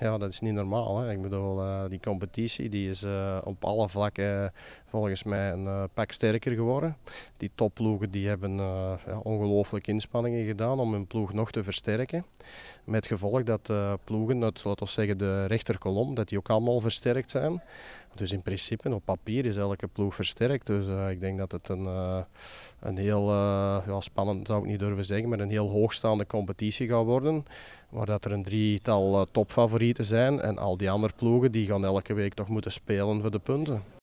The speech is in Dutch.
ja, dat is niet normaal. Hè. Ik bedoel, eh, die competitie die is eh, op alle vlakken volgens mij een eh, pak sterker geworden. Die topploegen die hebben eh, ja, ongelooflijk inspanningen gedaan om hun ploeg nog te versterken. Met gevolg dat uh, ploegen, laten we zeggen de rechterkolom, dat die ook allemaal versterkt zijn. Dus in principe op papier is elke ploeg versterkt. Dus ik denk dat het een, een heel ja, spannend, zou ik niet durven zeggen, maar een heel hoogstaande competitie gaat worden. Waar dat er een drietal topfavorieten zijn en al die andere ploegen die gaan elke week toch moeten spelen voor de punten.